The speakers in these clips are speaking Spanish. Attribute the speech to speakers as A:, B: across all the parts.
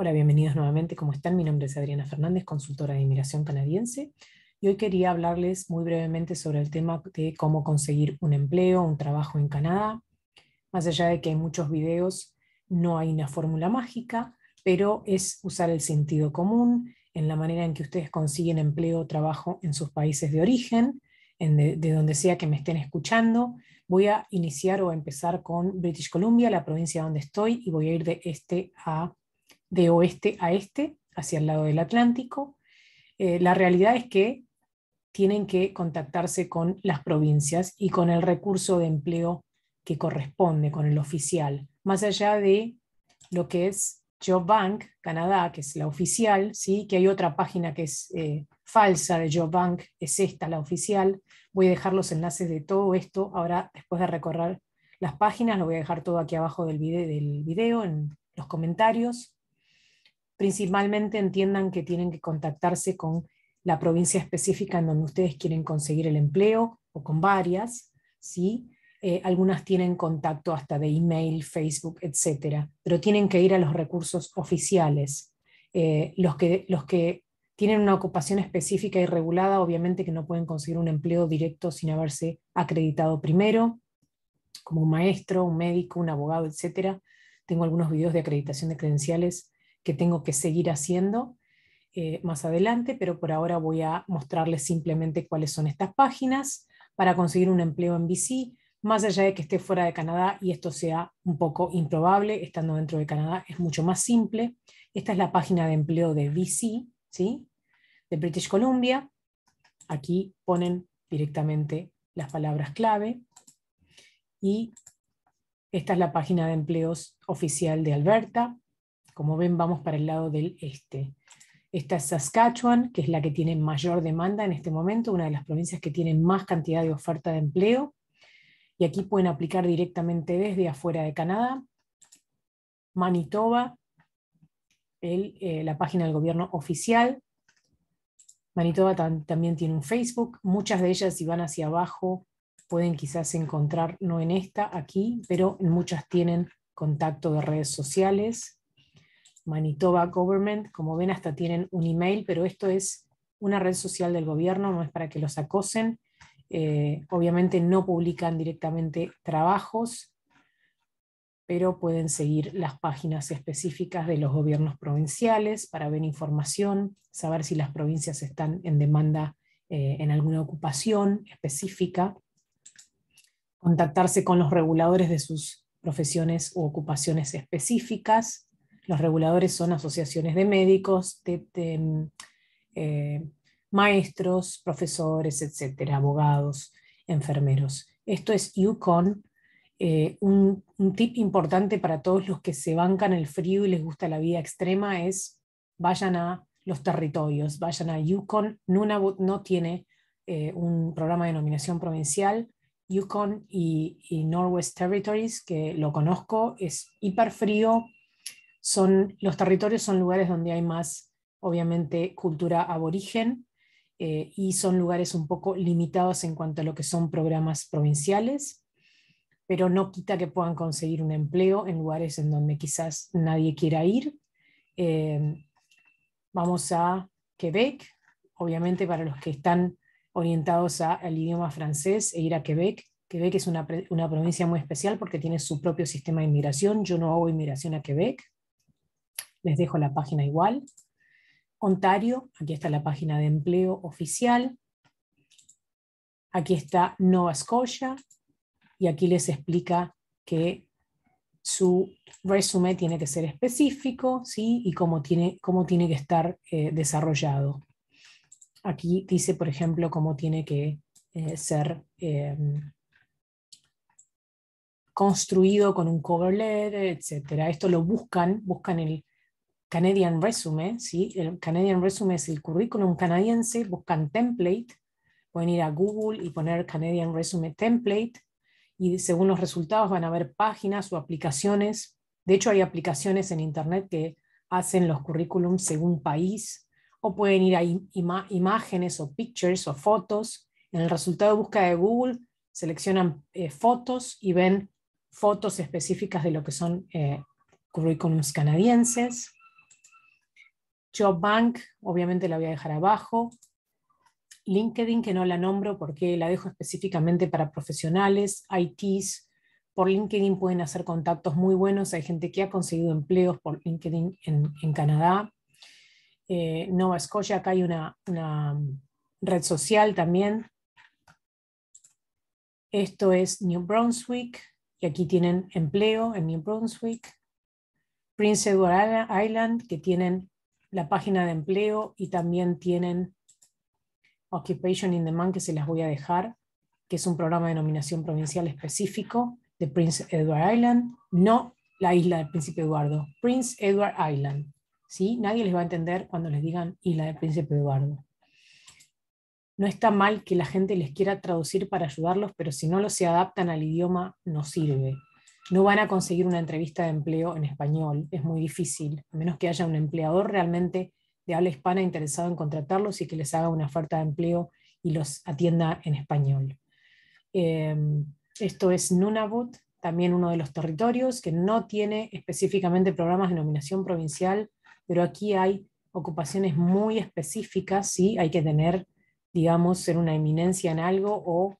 A: Hola, bienvenidos nuevamente. ¿Cómo están? Mi nombre es Adriana Fernández, consultora de inmigración canadiense. Y hoy quería hablarles muy brevemente sobre el tema de cómo conseguir un empleo, un trabajo en Canadá. Más allá de que hay muchos videos, no hay una fórmula mágica, pero es usar el sentido común en la manera en que ustedes consiguen empleo o trabajo en sus países de origen, de, donde sea que me estén escuchando. Voy a iniciar o empezar con British Columbia, la provincia donde estoy, y voy a ir de este a de oeste a este, hacia el lado del Atlántico. Eh, la realidad es que tienen que contactarse con las provincias y con el recurso de empleo que corresponde, con el oficial, más allá de lo que es Bank Canadá, que es la oficial, ¿sí? que hay otra página que es eh, falsa de Bank, es esta la oficial. Voy a dejar los enlaces de todo esto. Ahora, después de recorrer las páginas, lo voy a dejar todo aquí abajo del video en los comentarios principalmente entiendan que tienen que contactarse con la provincia específica en donde ustedes quieren conseguir el empleo o con varias, ¿sí? Eh, algunas tienen contacto hasta de email, Facebook, etc. Pero tienen que ir a los recursos oficiales. Eh, los, que, los que tienen una ocupación específica y regulada, obviamente que no pueden conseguir un empleo directo sin haberse acreditado primero, como un maestro, un médico, un abogado, etc. Tengo algunos videos de acreditación de credenciales que tengo que seguir haciendo eh, más adelante, pero por ahora voy a mostrarles simplemente cuáles son estas páginas para conseguir un empleo en BC, más allá de que esté fuera de Canadá y esto sea un poco improbable, estando dentro de Canadá es mucho más simple. Esta es la página de empleo de BC, ¿sí? de British Columbia. Aquí ponen directamente las palabras clave y esta es la página de empleos oficial de Alberta. Como ven, vamos para el lado del este. Esta es Saskatchewan, que es la que tiene mayor demanda en este momento, una de las provincias que tiene más cantidad de oferta de empleo. Y aquí pueden aplicar directamente desde afuera de Canadá. Manitoba, eh, la página del gobierno oficial. Manitoba también tiene un Facebook. Muchas de ellas, si van hacia abajo, pueden quizás encontrar, no en esta, aquí, pero muchas tienen contacto de redes sociales. Manitoba Government. Como ven, hasta tienen un email, pero esto es una red social del gobierno, no es para que los acosen. Eh, obviamente no publican directamente trabajos, pero pueden seguir las páginas específicas de los gobiernos provinciales para ver información, saber si las provincias están en demanda eh, en alguna ocupación específica, contactarse con los reguladores de sus profesiones u ocupaciones específicas, los reguladores son asociaciones de médicos, eh, maestros, profesores, etcétera, abogados, enfermeros. Esto es Yukon. Eh, un, tip importante para todos los que se bancan el frío y les gusta la vida extrema es vayan a los territorios, vayan a Yukon. Nunavut no tiene eh, un programa de nominación provincial. Yukon y, Northwest Territories, que lo conozco, es hiperfrío, son, los territorios son lugares donde hay más, obviamente, cultura aborigen eh, y son lugares un poco limitados en cuanto a lo que son programas provinciales, pero no quita que puedan conseguir un empleo en lugares en donde quizás nadie quiera ir. Eh, vamos a Quebec, obviamente para los que están orientados al idioma francés e ir a Quebec. Quebec es una, provincia muy especial porque tiene su propio sistema de inmigración. Yo no hago inmigración a Quebec, les dejo la página igual. Ontario, aquí está la página de empleo oficial. Aquí está Nova Scotia y aquí les explica que su resumen tiene que ser específico ¿sí? y cómo tiene, cómo tiene que estar eh, desarrollado. Aquí dice, por ejemplo, cómo tiene que eh, ser em, construido con un cover letter, etc. Esto lo buscan, buscan el, Canadian Resume, ¿sí? El Canadian Resume es el currículum canadiense, buscan template, pueden ir a Google y poner Canadian Resume Template y según los resultados van a ver páginas o aplicaciones. De hecho, hay aplicaciones en Internet que hacen los currículums según país o pueden ir a imágenes o pictures o fotos. En el resultado de búsqueda de Google seleccionan eh, fotos y ven fotos específicas de lo que son eh, currículums canadienses. Bank, obviamente la voy a dejar abajo. LinkedIn, que no la nombro porque la dejo específicamente para profesionales, ITs. Por LinkedIn pueden hacer contactos muy buenos. Hay gente que ha conseguido empleos por LinkedIn en, Canadá. Eh, Nova Scotia, acá hay una, una red social también. Esto es New Brunswick y aquí tienen empleo en New Brunswick. Prince Edward Island, que tienen la página de empleo y también tienen Occupation in Demand, que se las voy a dejar, que es un programa de nominación provincial específico de Prince Edward Island, no la isla del Príncipe Eduardo, Prince Edward Island. ¿sí? Nadie les va a entender cuando les digan isla del Príncipe Eduardo. No está mal que la gente les quiera traducir para ayudarlos, pero si no los se adaptan al idioma, no sirve no van a conseguir una entrevista de empleo en español, es muy difícil, a menos que haya un empleador realmente de habla hispana interesado en contratarlos y que les haga una oferta de empleo y los atienda en español. Em, esto es Nunavut, también uno de los territorios que no tiene específicamente programas de nominación provincial, pero aquí hay ocupaciones muy específicas, sí, hay que tener, digamos, ser una eminencia en algo o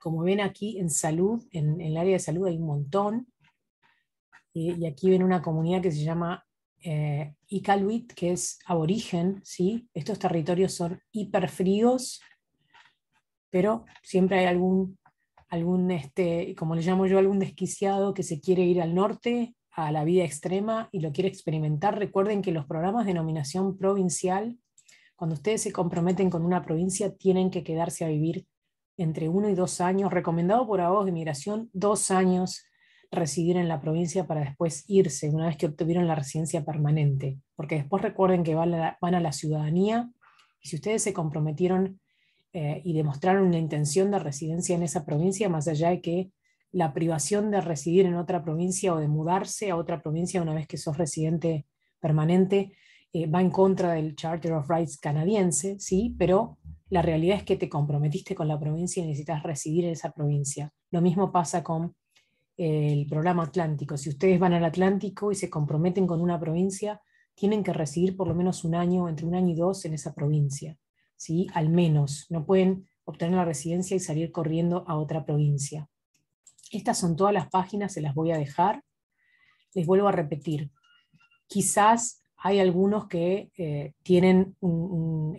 A: como ven aquí en salud, en, el área de salud hay un montón. Y, aquí ven una comunidad que se llama eh, que es aborigen. ¿sí? Estos territorios son hiperfríos, pero siempre hay algún, algún este, como le llamo yo, algún desquiciado que se quiere ir al norte, a la vida extrema y lo quiere experimentar. Recuerden que los programas de nominación provincial, cuando ustedes se comprometen con una provincia, tienen que quedarse a vivir entre uno y dos años, recomendado por abogados de inmigración, dos años residir en la provincia para después irse, una vez que obtuvieron la residencia permanente, porque después recuerden que van a la, ciudadanía y si ustedes se comprometieron eh, y demostraron una intención de residencia en esa provincia, más allá de que la privación de residir en otra provincia o de mudarse a otra provincia una vez que sos residente permanente eh, va en contra del Charter of Rights canadiense, ¿sí? pero la realidad es que te comprometiste con la provincia y necesitas residir en esa provincia. Lo mismo pasa con eh, el programa Atlántico. Si ustedes van al Atlántico y se comprometen con una provincia, tienen que residir por lo menos un año, entre un año y dos, en esa provincia. ¿sí? Al menos. No pueden obtener la residencia y salir corriendo a otra provincia. Estas son todas las páginas, se las voy a dejar. Les vuelvo a repetir. Quizás hay algunos que eh, tienen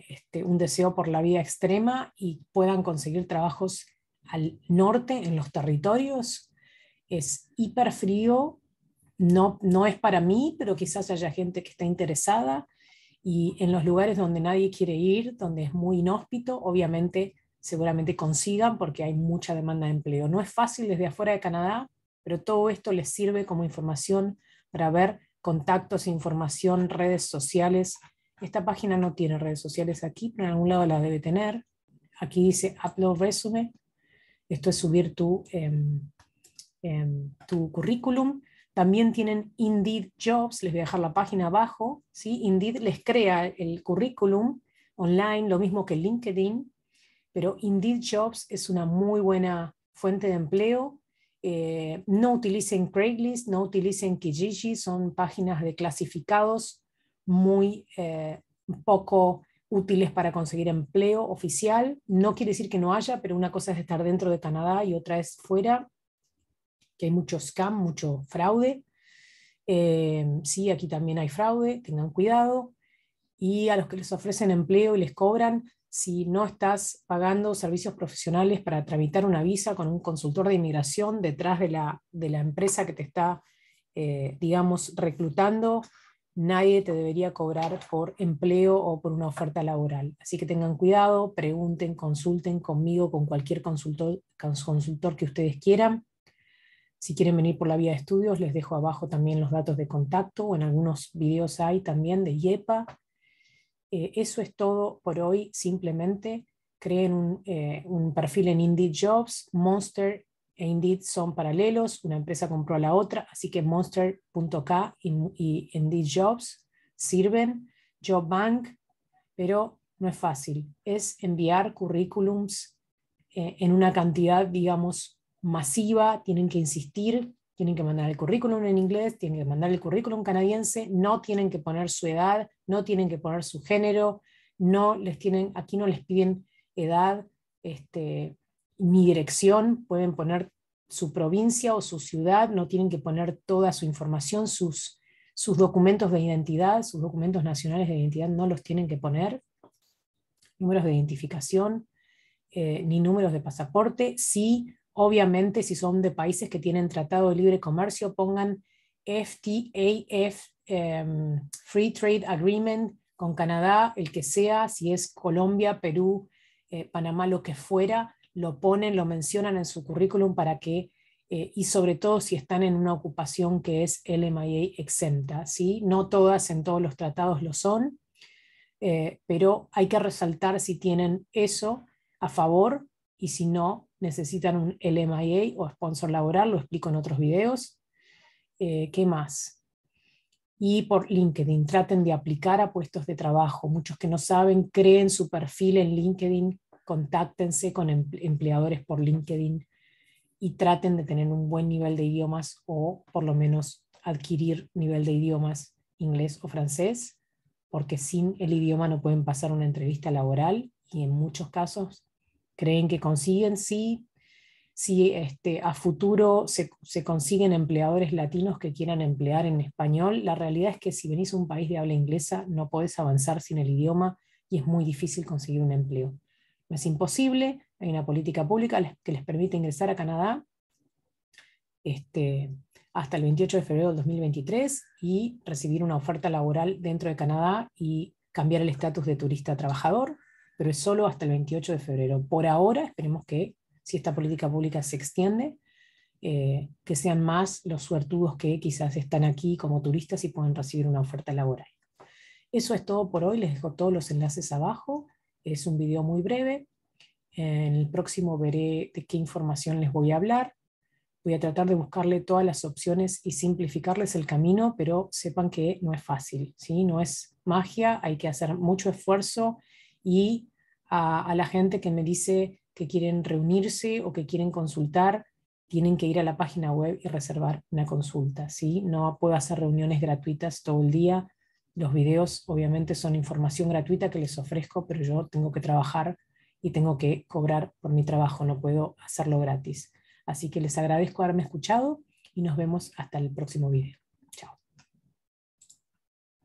A: este, un, deseo por la vida extrema y puedan conseguir trabajos al norte, en los territorios. Es hiperfrío, no, no es para mí, pero quizás haya gente que está interesada. Y en los lugares donde nadie quiere ir, donde es muy inhóspito, obviamente seguramente consigan porque hay mucha demanda de empleo. No es fácil desde afuera de Canadá, pero todo esto les sirve como información para ver contactos, información, redes sociales. Esta página no tiene redes sociales aquí, pero en algún lado la debe tener. Aquí dice upload resume. Esto es subir tu, em, em, tu currículum. También tienen Indeed Jobs, les voy a dejar la página abajo. Indeed les crea el currículum online, lo mismo que LinkedIn, pero Indeed Jobs es una muy buena fuente de empleo eh, no utilicen Craigslist, no utilicen Kijiji, son páginas de clasificados muy eh, poco útiles para conseguir empleo oficial. No quiere decir que no haya, pero una cosa es estar dentro de Canadá y otra es fuera, que hay mucho scam, mucho fraude. Eh, sí, aquí también hay fraude, tengan cuidado. Y a los que les ofrecen empleo y les cobran, si no estás pagando servicios profesionales para tramitar una visa con un consultor de inmigración detrás de la, empresa que te está, eh, digamos, reclutando, nadie te debería cobrar por empleo o por una oferta laboral. Así que tengan cuidado, pregunten, consulten conmigo, con cualquier consultor, consultor que ustedes quieran. Si quieren venir por la vía de estudios, les dejo abajo también los datos de contacto o en algunos videos hay también de IEPA eh, eso es todo por hoy. Simplemente creen eh, un, perfil en Indeed Jobs. Monster e Indeed son paralelos. Una empresa compró a la otra. Así que Monster.k y, y Indeed Jobs sirven. Job Bank, pero no es fácil. Es enviar currículums eh, en una cantidad, digamos, masiva. Tienen que insistir tienen que mandar el currículum en inglés, tienen que mandar el currículum canadiense, no tienen que poner su edad, no tienen que poner su género, no les tienen, aquí no les piden edad este, ni dirección, pueden poner su provincia o su ciudad, no tienen que poner toda su información, sus, documentos de identidad, sus documentos nacionales de identidad no los tienen que poner, números de identificación, eh, ni números de pasaporte, sí Obviamente, si son de países que tienen tratado de libre comercio, pongan FTAF, em, Free Trade Agreement, con Canadá, el que sea, si es Colombia, Perú, eh, Panamá, lo que fuera, lo ponen, lo mencionan en su currículum para que, eh, y sobre todo si están en una ocupación que es LMIA exenta, ¿sí? No todas en todos los tratados lo son, eh, pero hay que resaltar si tienen eso a favor y si no, necesitan un LMIA o sponsor laboral, lo explico en otros videos. Eh, ¿Qué más? Y por LinkedIn, traten de aplicar a puestos de trabajo. Muchos que no saben, creen su perfil en LinkedIn, contáctense con empleadores por LinkedIn y traten de tener un buen nivel de idiomas o por lo menos adquirir nivel de idiomas inglés o francés, porque sin el idioma no pueden pasar una entrevista laboral y en muchos casos creen que consiguen, sí, si este, a futuro se, consiguen empleadores latinos que quieran emplear en español, la realidad es que si venís a un país de habla inglesa no podés avanzar sin el idioma y es muy difícil conseguir un empleo. No es imposible, hay una política pública que les permite ingresar a Canadá este, hasta el 28 de febrero del 2023 y recibir una oferta laboral dentro de Canadá y cambiar el estatus de turista trabajador pero es solo hasta el 28 de febrero. Por ahora, esperemos que si esta política pública se extiende, eh, que sean más los suertudos que quizás están aquí como turistas y pueden recibir una oferta laboral. Eso es todo por hoy, les dejo todos los enlaces abajo, es un video muy breve, en el próximo veré de qué información les voy a hablar, voy a tratar de buscarle todas las opciones y simplificarles el camino, pero sepan que no es fácil, ¿sí? no es magia, hay que hacer mucho esfuerzo y a, la gente que me dice que quieren reunirse o que quieren consultar, tienen que ir a la página web y reservar una consulta. ¿sí? No puedo hacer reuniones gratuitas todo el día. Los videos obviamente son información gratuita que les ofrezco, pero yo tengo que trabajar y tengo que cobrar por mi trabajo, no puedo hacerlo gratis. Así que les agradezco haberme escuchado y nos vemos hasta el próximo video.